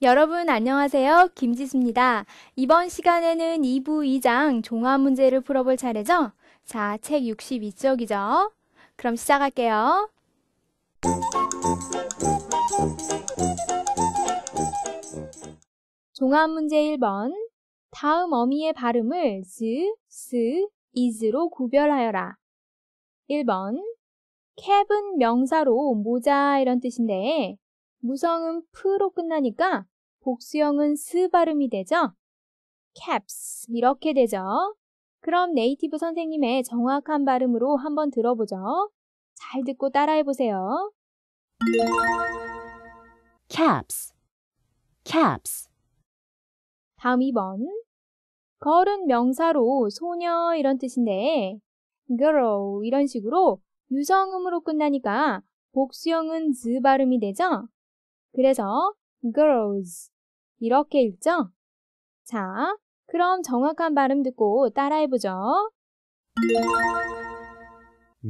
여러분 안녕하세요. 김지수입니다. 이번 시간에는 2부 2장 종합 문제를 풀어볼 차례죠? 자, 책 62쪽이죠. 그럼 시작할게요. 종합 문제 1번. 다음 어미의 발음을 z, 스, 이즈로 구별하여라. 1번. 캡은 명사로 모자 이런 뜻인데 무성은 프로 끝나니까 복수형은 스 발음이 되죠? caps 이렇게 되죠. 그럼 네이티브 선생님의 정확한 발음으로 한번 들어보죠. 잘 듣고 따라해보세요. caps, caps 다음 2번 걸은 명사로 소녀 이런 뜻인데 girl 이런 식으로 유성음으로 끝나니까 복수형은 z 발음이 되죠? 그래서 g i r l s 이렇게 읽죠? 자, 그럼 정확한 발음 듣고 따라해보죠.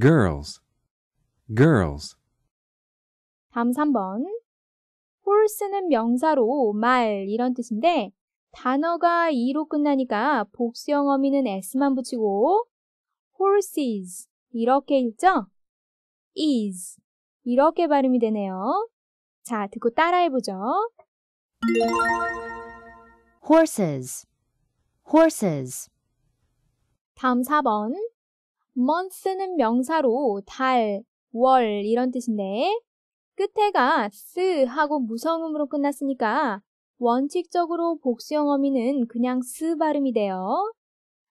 girls, girls. 다음 3번. horse는 명사로 말 이런 뜻인데 단어가 e로 끝나니까 복수형 어미는 s만 붙이고 horses 이렇게 읽죠? is 이렇게 발음이 되네요. 자, 듣고 따라해보죠. horses, horses. 다음 4번. month는 명사로 달, 월 이런 뜻인데 끝에가 s 하고 무성음으로 끝났으니까 원칙적으로 복수형 어미는 그냥 s 발음이 돼요.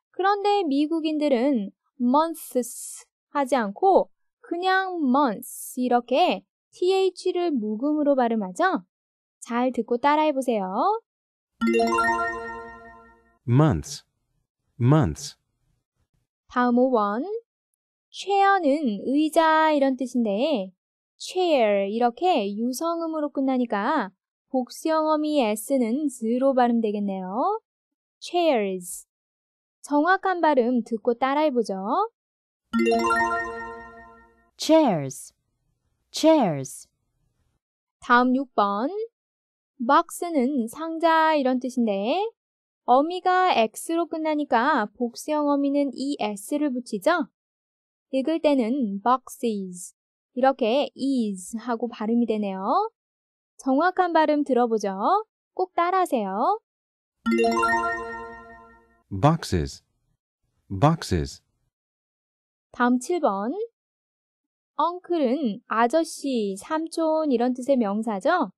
그런데 미국인들은 months 하지 않고 그냥 months 이렇게 th를 모음으로 발음하죠? 잘 듣고 따라해 보세요. months months 다음 5번 최연은 의자 이런 뜻인데 chair 이렇게 유성음으로 끝나니까 복수영어미 s는 z로 발음되겠네요. chairs 정확한 발음 듣고 따라해보죠. chairs chairs. 다음 6번. box는 상자 이런 뜻인데 어미가 x로 끝나니까 복수형 어미는 es를 붙이죠. 읽을 때는 boxes 이렇게 is 하고 발음이 되네요. 정확한 발음 들어보죠. 꼭 따라하세요. boxes boxes 다음 7번 엉클은 아저씨, 삼촌 이런 뜻의 명사죠.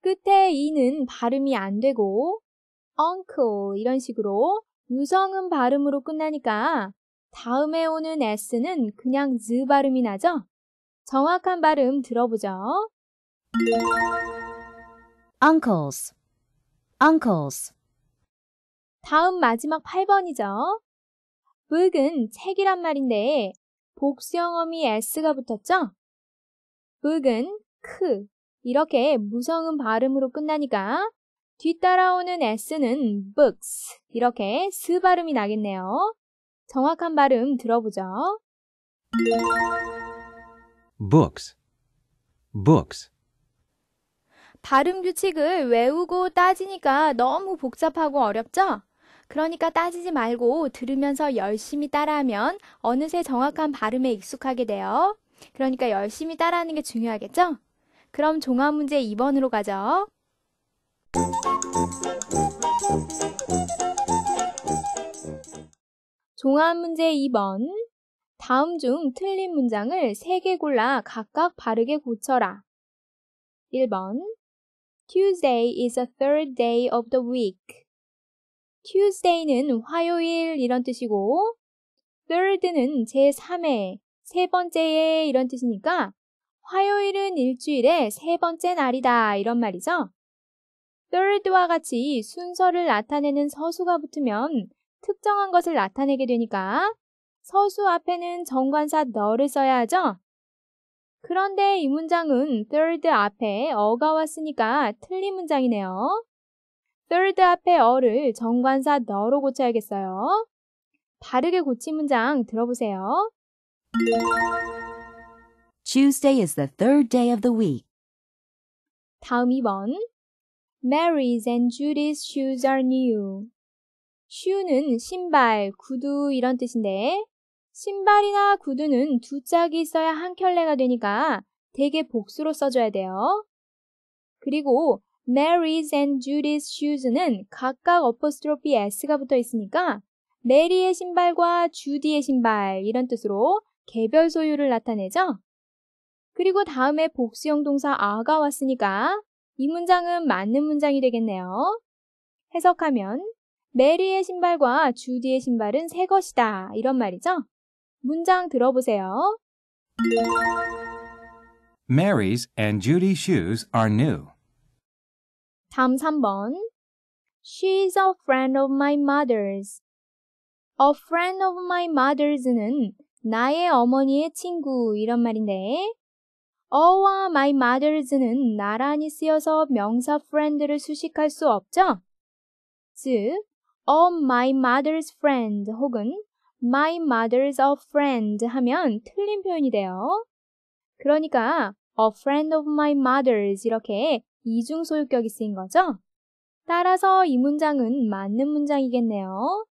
끝에 이는 발음이 안 되고 uncle 이런 식으로 유성음 발음으로 끝나니까 다음에 오는 s는 그냥 z 발음이 나죠. 정확한 발음 들어보죠. uncles, uncles. 다음 마지막 8번이죠. book은 책이란 말인데 복성음이 s가 붙었죠? 흑은 크 이렇게 무성음 발음으로 끝나니까 뒤따라오는 s는 books 이렇게 스 발음이 나겠네요. 정확한 발음 들어보죠. books books 발음 규칙을 외우고 따지니까 너무 복잡하고 어렵죠? 그러니까 따지지 말고 들으면서 열심히 따라하면 어느새 정확한 발음에 익숙하게 돼요. 그러니까 열심히 따라하는 게 중요하겠죠? 그럼 종합 문제 2번으로 가죠. 종합 문제 2번. 다음 중 틀린 문장을 3개 골라 각각 바르게 고쳐라. 1번. Tuesday is the third day of the week. Tuesday는 화요일 이런 뜻이고 third는 제3회, 세번째의 이런 뜻이니까 화요일은 일주일의 세 번째 날이다 이런 말이죠. third와 같이 순서를 나타내는 서수가 붙으면 특정한 것을 나타내게 되니까 서수 앞에는 정관사 너를 써야 하죠. 그런데 이 문장은 third 앞에 어가 왔으니까 틀린 문장이네요. third 앞에 어를 정관사 너로 고쳐야겠어요. 바르게 고친 문장 들어보세요. Tuesday is the third day of the week. 다음 2번. Mary's and Judy's shoes are new. shoe는 신발, 구두 이런 뜻인데 신발이나 구두는 두 짝이 있어야 한 켤레가 되니까 되게 복수로 써줘야 돼요. 그리고 Mary's and Judy's shoes는 각각 o 어퍼 o p 로피 s가 붙어 있으니까 메리의 신발과 주디의 신발 이런 뜻으로 개별 소유를 나타내죠. 그리고 다음에 복수형 동사 아가 왔으니까 이 문장은 맞는 문장이 되겠네요. 해석하면 메리의 신발과 주디의 신발은 새 것이다 이런 말이죠. 문장 들어보세요. Mary's and Judy's shoes are new. 다음 3번. She's a friend of my mother's. A friend of my mother's는 나의 어머니의 친구 이런 말인데 어와 my mother's는 나란히 쓰여서 명사 friend를 수식할 수 없죠? 즉, of my mother's friend 혹은 my mother's a friend 하면 틀린 표현이 돼요. 그러니까 a friend of my mother's 이렇게 이중 소유격이 쓰인 거죠? 따라서 이 문장은 맞는 문장이겠네요.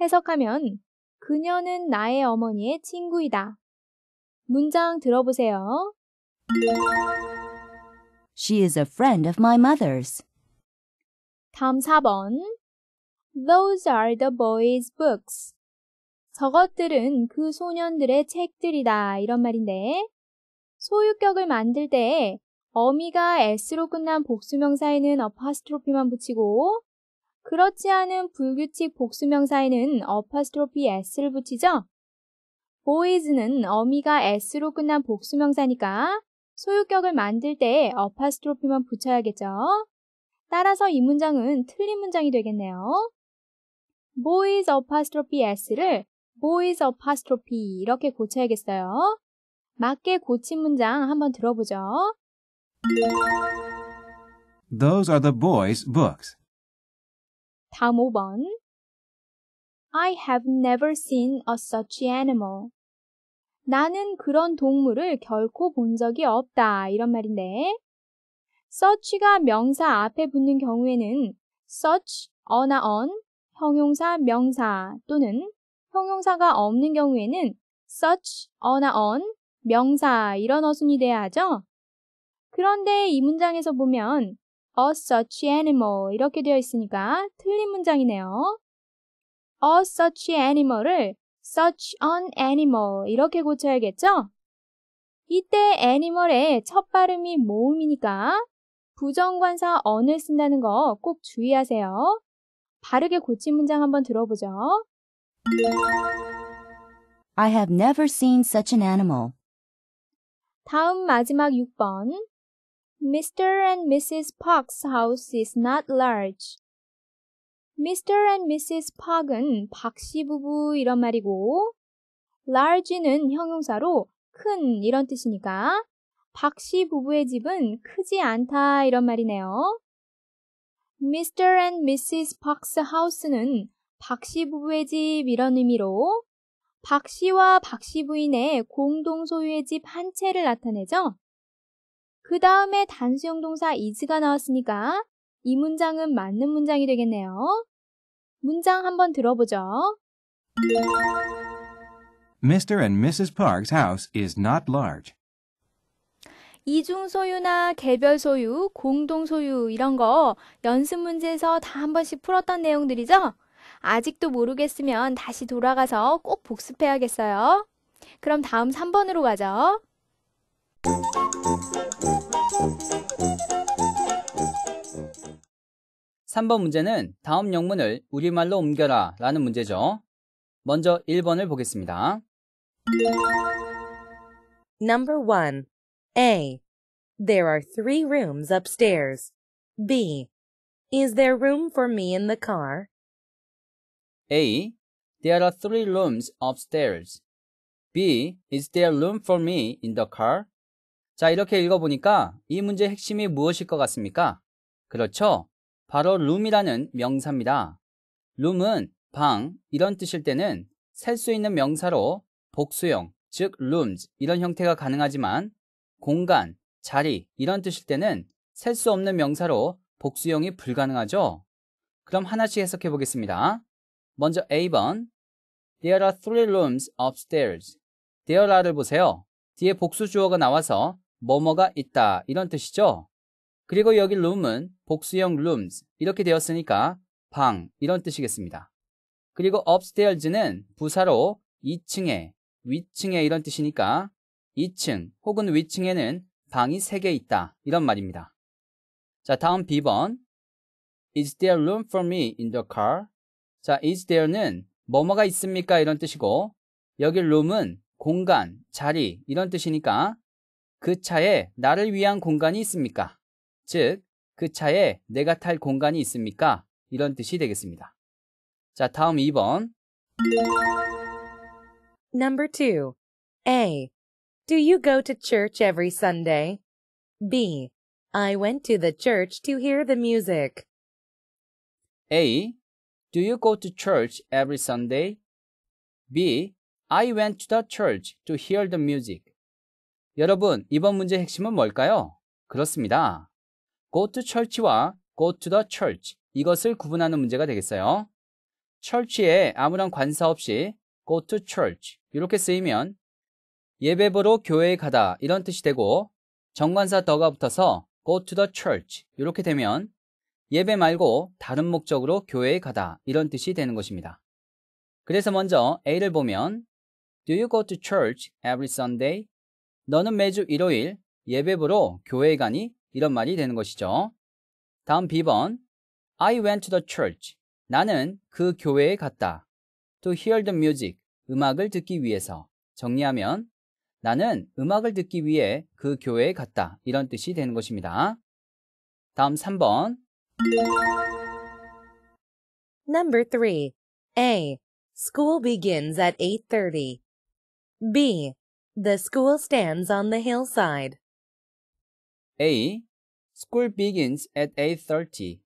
해석하면 그녀는 나의 어머니의 친구이다. 문장 들어보세요. She is a friend of my mother's. 다음 4번. Those are the boys' books. 저것들은 그 소년들의 책들이다. 이런 말인데, 소유격을 만들 때 어미가 s로 끝난 복수명사에는 어파스트로피만 붙이고 그렇지 않은 불규칙 복수명사에는 어파스트로피 s를 붙이죠. boys는 어미가 s로 끝난 복수명사니까 소유격을 만들 때 어파스트로피만 붙여야겠죠. 따라서 이 문장은 틀린 문장이 되겠네요. boys apostrophe s를 boys apostrophe 이렇게 고쳐야겠어요. 맞게 고친 문장 한번 들어보죠. Those are the boys' books. 다음 5번. I have never seen a such animal. 나는 그런 동물을 결코 본 적이 없다. 이런 말인데, such가 명사 앞에 붙는 경우에는 such, 어나 on, 형용사, 명사 또는 형용사가 없는 경우에는 such, 어나 on, 명사 이런 어순이 돼야 하죠. 그런데 이 문장에서 보면 a such animal 이렇게 되어 있으니까 틀린 문장이네요. a such animal을 such an animal 이렇게 고쳐야겠죠? 이때 animal의 첫 발음이 모음이니까 부정관사 on을 쓴다는 거 꼭 주의하세요. 바르게 고친 문장 한번 들어보죠. I have never seen such an animal. 다음 마지막 6번. Mr. and Mrs. Park's house is not large. Mr. and Mrs. Park은 박씨 부부 이런 말이고, large는 형용사로 큰 이런 뜻이니까, 박씨 부부의 집은 크지 않다 이런 말이네요. Mr. and Mrs. Park's house는 박씨 부부의 집 이런 의미로 박씨와 박씨 부인의 공동 소유의 집 한 채를 나타내죠. 그 다음에 단수형 동사 is가 나왔으니까 이 문장은 맞는 문장이 되겠네요. 문장 한번 들어보죠. Mr. and Mrs. Park's house is not large. 이중 소유나 개별 소유, 공동 소유 이런 거 연습 문제에서 다 한 번씩 풀었던 내용들이죠? 아직도 모르겠으면 다시 돌아가서 꼭 복습해야겠어요. 그럼 다음 3번으로 가죠. 3번 문제는 다음 영문을 우리말로 옮겨라 라는 문제죠. 먼저 1번을 보겠습니다. Number 1. A. There are three rooms upstairs. B. Is there room for me in the car? A. There are three rooms upstairs. B. Is there room for me in the car? 자, 이렇게 읽어보니까 이 문제의 핵심이 무엇일 것 같습니까? 그렇죠. 바로 룸이라는 명사입니다. 룸은 방 이런 뜻일 때는 셀 수 있는 명사로 복수형, 즉 rooms 이런 형태가 가능하지만 공간, 자리 이런 뜻일 때는 셀 수 없는 명사로 복수형이 불가능하죠. 그럼 하나씩 해석해 보겠습니다. 먼저 A번 There are three rooms upstairs. There are를 보세요. 뒤에 복수 주어가 나와서 뭐뭐가 있다 이런 뜻이죠. 그리고 여기 룸은 복수형 rooms 이렇게 되었으니까 방 이런 뜻이겠습니다. 그리고 upstairs는 부사로 2층에, 위층에 이런 뜻이니까 2층 혹은 위층에는 방이 3개 있다 이런 말입니다. 자 다음 B번 Is there room for me in the car? 자 is there는 뭐뭐가 있습니까 이런 뜻이고 여기 룸은 공간, 자리 이런 뜻이니까 그 차에 나를 위한 공간이 있습니까? 즉, 그 차에 내가 탈 공간이 있습니까? 이런 뜻이 되겠습니다. 자, 다음 2번. Number 2. A. Do you go to church every Sunday? B. I went to the church to hear the music. A. Do you go to church every Sunday? B. I went to the church to hear the music. 여러분, 이번 문제의 핵심은 뭘까요? 그렇습니다. go to church와 go to the church 이것을 구분하는 문제가 되겠어요. church에 아무런 관사 없이 go to church 이렇게 쓰이면 예배 보러 교회에 가다 이런 뜻이 되고 정관사 더가 붙어서 go to the church 이렇게 되면 예배 말고 다른 목적으로 교회에 가다 이런 뜻이 되는 것입니다. 그래서 먼저 A를 보면 Do you go to church every Sunday? 너는 매주 일요일 예배부로 교회에 가니 이런 말이 되는 것이죠. 다음 B번 I went to the church. 나는 그 교회에 갔다. To hear the music. 음악을 듣기 위해서. 정리하면 나는 음악을 듣기 위해 그 교회에 갔다. 이런 뜻이 되는 것입니다. 다음 3번 Number 3. A. School begins at 8:30. B. The school stands on the hillside. A. School begins at 8:30.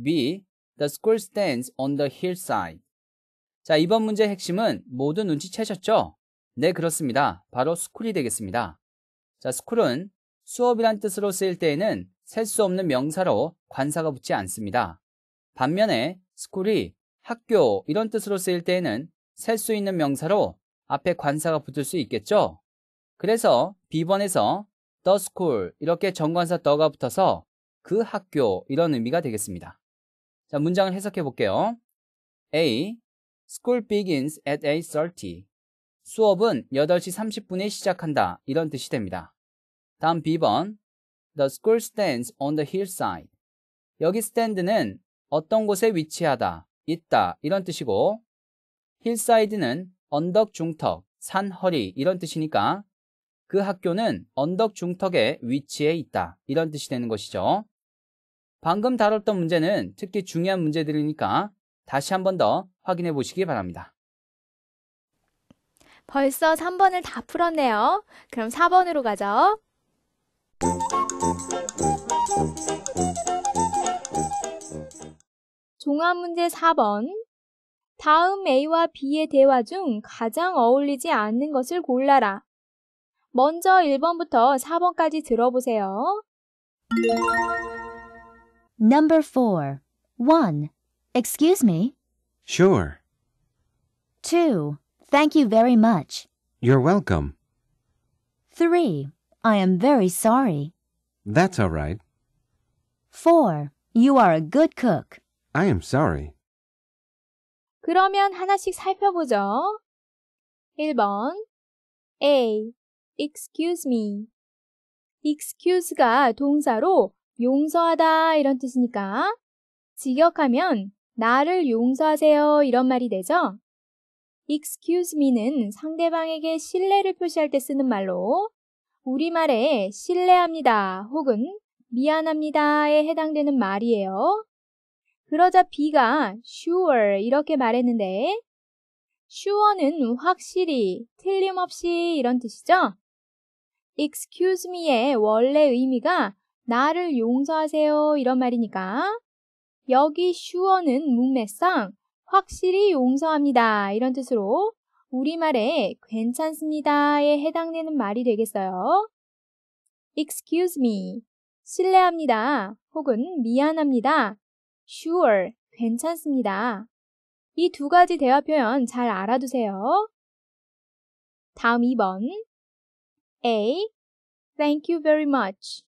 B. The school stands on the hillside. 자, 이번 문제의 핵심은 모두 눈치채셨죠? 네, 그렇습니다. 바로 스쿨이 되겠습니다. 자, 스쿨은 수업이란 뜻으로 쓰일 때에는 셀 수 없는 명사로 관사가 붙지 않습니다. 반면에 스쿨이 학교 이런 뜻으로 쓰일 때에는 셀 수 있는 명사로 앞에 관사가 붙을 수 있겠죠? 그래서 비번에서 the school 이렇게 정관사 더가 붙어서 그 학교 이런 의미가 되겠습니다. 자, 문장을 해석해 볼게요. A. School begins at 8.30. 수업은 8시 30분에 시작한다. 이런 뜻이 됩니다. 다음 B번. The school stands on the hillside. 여기 stand는 어떤 곳에 위치하다, 있다 이런 뜻이고 hillside는 언덕 중턱, 산 허리 이런 뜻이니까 그 학교는 언덕 중턱에 위치해 있다. 이런 뜻이 되는 것이죠. 방금 다뤘던 문제는 특히 중요한 문제들이니까 다시 한 번 더 확인해 보시기 바랍니다. 벌써 3번을 다 풀었네요. 그럼 4번으로 가죠. 종합문제 4번. 다음 A와 B의 대화 중 가장 어울리지 않는 것을 골라라. 먼저 1번부터 4번까지 들어보세요. Number 4. 1. Excuse me. Sure. 2. Thank you very much. You're welcome. 3. I am very sorry. That's all right. 4. You are a good cook. I am sorry. 그러면 하나씩 살펴보죠. 1번 A. excuse me. excuse가 동사로 용서하다 이런 뜻이니까 직역하면 나를 용서하세요 이런 말이 되죠. excuse me는 상대방에게 신뢰를 표시할 때 쓰는 말로 우리말에 신뢰합니다 혹은 미안합니다에 해당되는 말이에요. 그러자 B가 sure 이렇게 말했는데 sure는 확실히, 틀림없이 이런 뜻이죠. excuse me의 원래 의미가 나를 용서하세요 이런 말이니까 여기 슈어는 문맥상 확실히 용서합니다 이런 뜻으로 우리말에 괜찮습니다에 해당되는 말이 되겠어요. excuse me, 실례합니다 혹은 미안합니다, sure, 괜찮습니다. 이 두 가지 대화 표현 잘 알아두세요. 다음 2번 A. Thank you very much.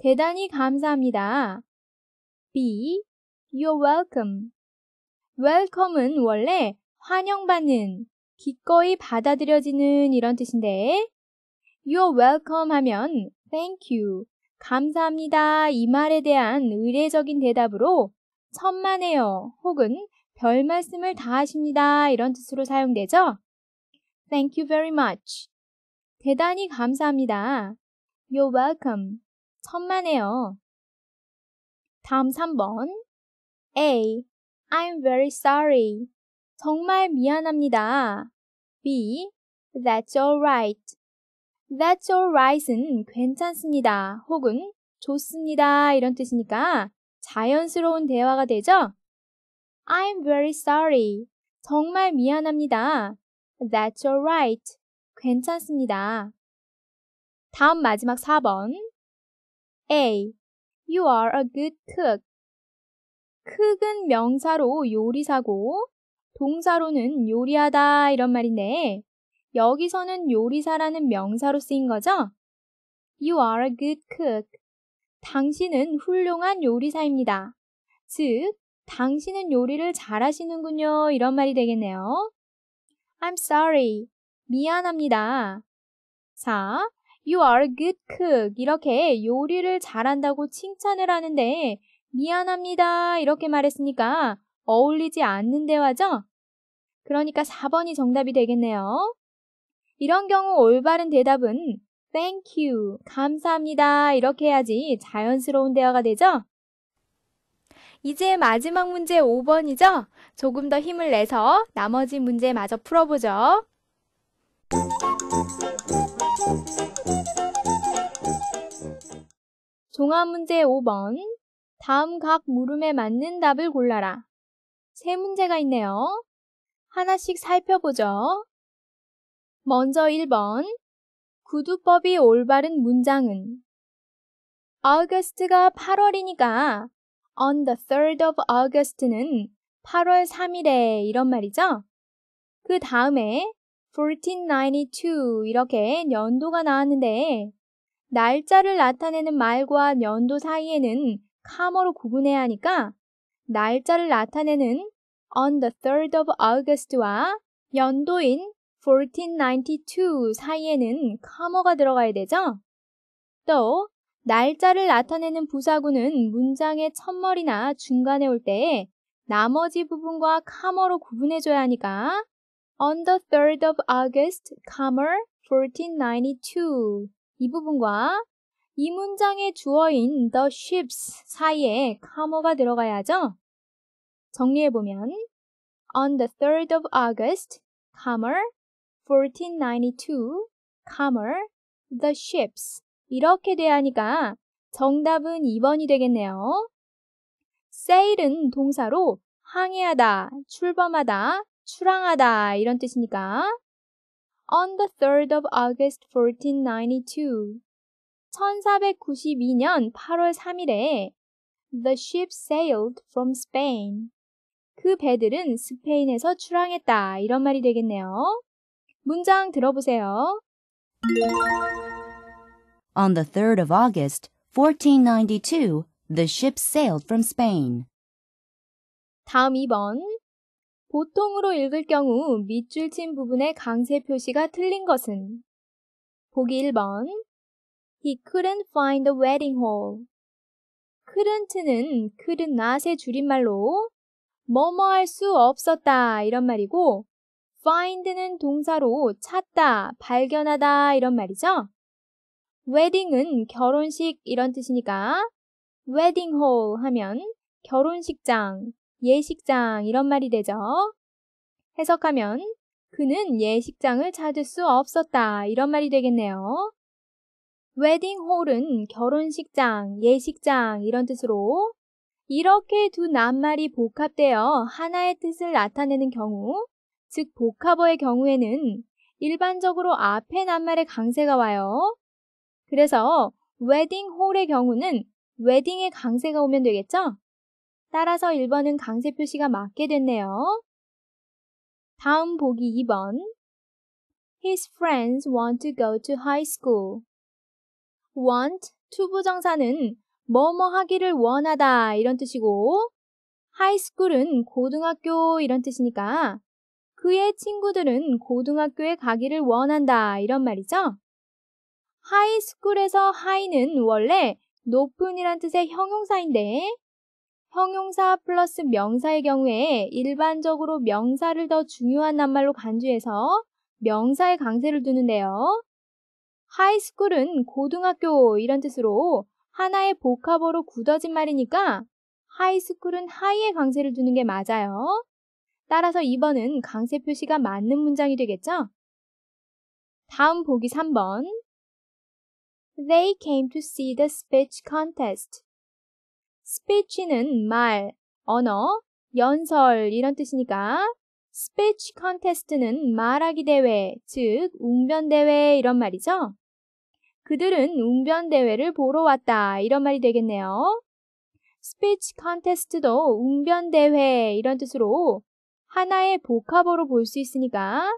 대단히 감사합니다. B. You're welcome. welcome은 원래 환영받는, 기꺼이 받아들여지는 이런 뜻인데, you're welcome 하면 thank you, 감사합니다 이 말에 대한 의례적인 대답으로 천만에요 혹은 별 말씀을 다 하십니다 이런 뜻으로 사용되죠. Thank you very much. 대단히 감사합니다. You're welcome. 천만에요. 다음 3번. A. I'm very sorry. 정말 미안합니다. B. That's alright. That's alright은 괜찮습니다. 혹은 좋습니다. 이런 뜻이니까 자연스러운 대화가 되죠? I'm very sorry. 정말 미안합니다. That's alright. 괜찮습니다. 다음 마지막 4번. A. You are a good cook. c 은 명사로 요리사고 동사로는 요리하다 이런 말인데 여기서는 요리사라는 명사로 쓰인 거죠? You are a good cook. 당신은 훌륭한 요리사입니다. 즉, 당신은 요리를 잘하시는군요. 이런 말이 되겠네요. I'm sorry. 미안합니다. 4. You are a good cook. 이렇게 요리를 잘한다고 칭찬을 하는데 미안합니다. 이렇게 말했으니까 어울리지 않는 대화죠? 그러니까 4번이 정답이 되겠네요. 이런 경우 올바른 대답은 thank you, 감사합니다. 이렇게 해야지 자연스러운 대화가 되죠? 이제 마지막 문제 5번이죠? 조금 더 힘을 내서 나머지 문제마저 풀어보죠. 종합문제 5번 다음 각 물음에 맞는 답을 골라라. 세 문제가 있네요. 하나씩 살펴보죠. 먼저 1번 구두법이 올바른 문장은 August가 8월이니까 on the 3rd of August는 8월 3일에 이런 말이죠. 그 다음에 1492 이렇게 연도가 나왔는데 날짜를 나타내는 말과 연도 사이에는 카머로 구분해야 하니까 날짜를 나타내는 on the 3rd of August와 연도인 1492 사이에는 카머가 들어가야 되죠. 또 날짜를 나타내는 부사구는 문장의 첫머리나 중간에 올 때 나머지 부분과 카머로 구분해줘야 하니까 On the 3rd of August, Comer 1492. 이 부분과 이 문장의 주어인 the ships 사이에 comer가 들어가야죠. 정리해보면 On the 3rd of August, Comer 1492, Comer, the ships 이렇게 돼야 하니까 정답은 2번이 되겠네요. sail은 동사로 항해하다, 출범하다, 출항하다 이런 뜻이니까 On the 3rd of August 1492 1492년 8월 3일에 The ship sailed from Spain. 그 배들은 스페인에서 출항했다. 이런 말이 되겠네요. 문장 들어보세요. On the 3rd of August, 1492, the ship sailed from Spain. 다음 2번. 보통으로 읽을 경우 밑줄 친 부분의 강세 표시가 틀린 것은 보기 1번 He couldn't find the wedding hall. couldn't는 couldn't not의 줄임말로 뭐뭐 할 수 없었다 이런 말이고 find는 동사로 찾다, 발견하다 이런 말이죠. 웨딩은 결혼식 이런 뜻이니까 웨딩홀 하면 결혼식장, 예식장 이런 말이 되죠. 해석하면 그는 예식장을 찾을 수 없었다 이런 말이 되겠네요. 웨딩홀은 결혼식장, 예식장 이런 뜻으로 이렇게 두 낱말이 복합되어 하나의 뜻을 나타내는 경우, 즉 복합어의 경우에는 일반적으로 앞에 낱말의 강세가 와요. 그래서 웨딩홀의 경우는 웨딩의 강세가 오면 되겠죠? 따라서 1번은 강세 표시가 맞게 됐네요. 다음 보기 2번. His friends want to go to high school. want to 부정사는 뭐뭐 하기를 원하다 이런 뜻이고 high s c h o o l 은 고등학교 이런 뜻이니까 그의 친구들은 고등학교에 가기를 원한다 이런 말이죠. high s c h o o l 에서 h i g h 는 원래 높은이란 뜻의 형용사인데 형용사 플러스 명사의 경우에 일반적으로 명사를 더 중요한 낱말로 간주해서 명사에 강세를 두는데요. 하이스쿨은 고등학교 이런 뜻으로 하나의 복합어로 굳어진 말이니까 하이스쿨은 하이에 강세를 두는 게 맞아요. 따라서 2번은 강세 표시가 맞는 문장이 되겠죠? 다음 보기 3번. They came to see the speech contest. 스피치는 말, 언어, 연설 이런 뜻이니까 스피치 컨테스트는 말하기 대회, 즉 웅변 대회 이런 말이죠. 그들은 웅변 대회를 보러 왔다 이런 말이 되겠네요. 스피치 컨테스트도 웅변 대회 이런 뜻으로 하나의 복합어로 볼 수 있으니까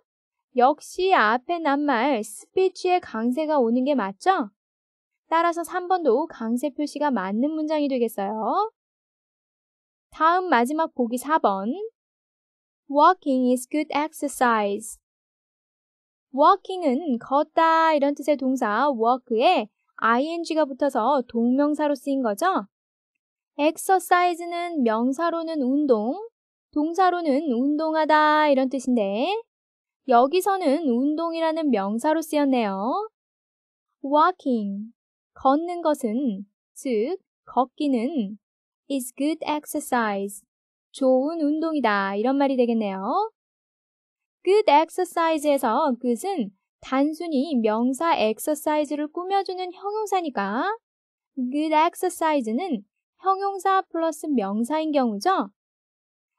역시 앞에 난 말스피치의 강세가 오는 게 맞죠? 따라서 3번도 강세 표시가 맞는 문장이 되겠어요. 다음 마지막 보기 4번. Walking is good exercise. walking은 걷다 이런 뜻의 동사 walk에 ing가 붙어서 동명사로 쓰인 거죠. exercise는 명사로는 운동, 동사로는 운동하다 이런 뜻인데 여기서는 운동이라는 명사로 쓰였네요. walking 걷는 것은, 즉, 걷기는 is good exercise. 좋은 운동이다. 이런 말이 되겠네요. good exercise에서 good은 단순히 명사 exercise를 꾸며주는 형용사니까 good exercise는 형용사 플러스 명사인 경우죠.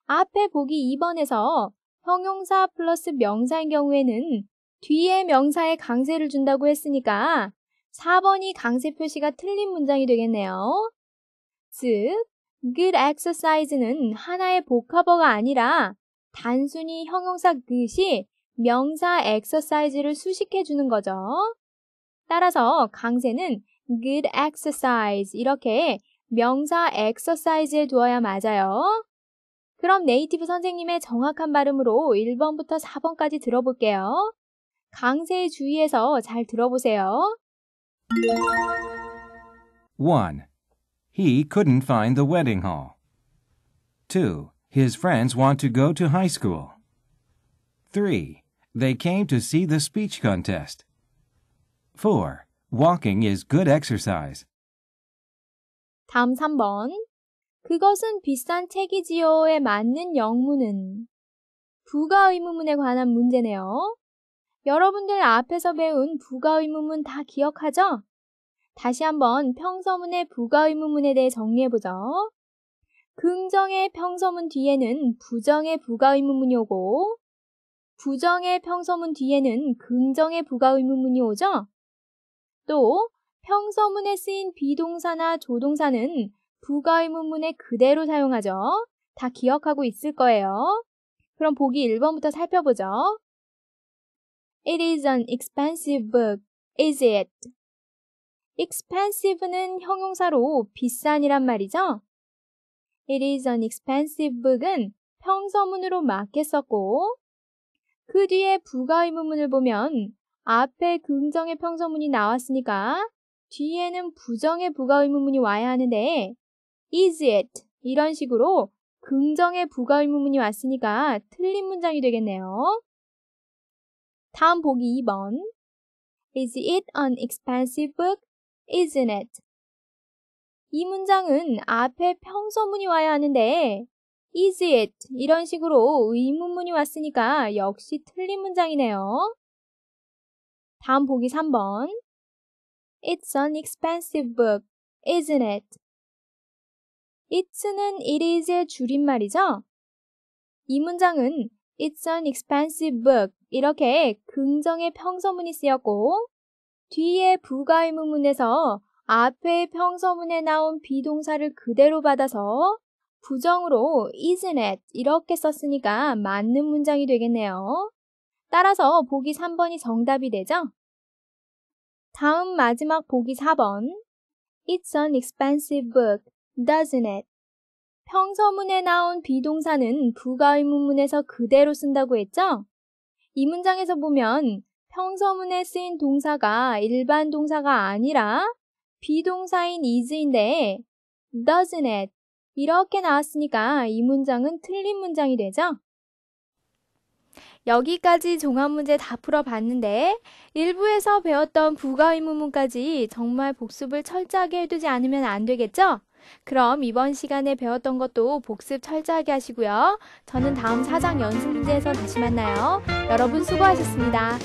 앞에 보기 2번에서 형용사 플러스 명사인 경우에는 뒤에 명사에 강세를 준다고 했으니까 4번이 강세 표시가 틀린 문장이 되겠네요. 즉, good exercise는 하나의 복합어가 아니라 단순히 형용사 good이 명사 exercise를 수식해 주는 거죠. 따라서 강세는 good exercise 이렇게 명사 exercise에 두어야 맞아요. 그럼 네이티브 선생님의 정확한 발음으로 1번부터 4번까지 들어볼게요. 강세에 주의해서 잘 들어보세요. 1. He couldn't find the wedding hall. 2. His friends want to go to high school. 3. They came to see the speech contest. 4. Walking is good exercise. 다음 3번. 그것은 비싼 책이지요에 맞는 영문은 부가 의무문에 관한 문제네요. 여러분들 앞에서 배운 부가의문문 다 기억하죠? 다시 한번 평서문의 부가의문문에 대해 정리해보죠. 긍정의 평서문 뒤에는 부정의 부가의문문이 오고 부정의 평서문 뒤에는 긍정의 부가의문문이 오죠? 또 평서문에 쓰인 비동사나 조동사는 부가의문문에 그대로 사용하죠. 다 기억하고 있을 거예요. 그럼 보기 1번부터 살펴보죠. It is an expensive book, is it? expensive는 형용사로 비싼이란 말이죠. It is an expensive book은 평서문으로 맞게 썼고, 그 뒤에 부가의문문을 보면 앞에 긍정의 평서문이 나왔으니까 뒤에는 부정의 부가의문문이 와야 하는데 is it 이런 식으로 긍정의 부가의문문이 왔으니까 틀린 문장이 되겠네요. 다음 보기 2번. Is it an expensive book? Isn't it? 이 문장은 앞에 평서문이 와야 하는데 is it 이런 식으로 의문문이 왔으니까 역시 틀린 문장이네요. 다음 보기 3번. It's an expensive book, isn't it? it's는 it is의 줄임말이죠? 이 문장은 It's an expensive book. 이렇게 긍정의 평서문이 쓰였고 뒤에 부가 의문문에서 앞에 평서문에 나온 비동사를 그대로 받아서 부정으로 isn't it 이렇게 썼으니까 맞는 문장이 되겠네요. 따라서 보기 3번이 정답이 되죠? 다음 마지막 보기 4번 It's an expensive book, doesn't it? 평서문에 나온 비동사는 부가의문문에서 그대로 쓴다고 했죠? 이 문장에서 보면 평서문에 쓰인 동사가 일반 동사가 아니라 비동사인 is인데 doesn't it 이렇게 나왔으니까 이 문장은 틀린 문장이 되죠? 여기까지 종합문제 다 풀어봤는데 일부에서 배웠던 부가의문문까지 정말 복습을 철저하게 해두지 않으면 안 되겠죠? 그럼 이번 시간에 배웠던 것도 복습 철저하게 하시고요. 저는 다음 사장 연습 문제에서 다시 만나요. 여러분 수고하셨습니다.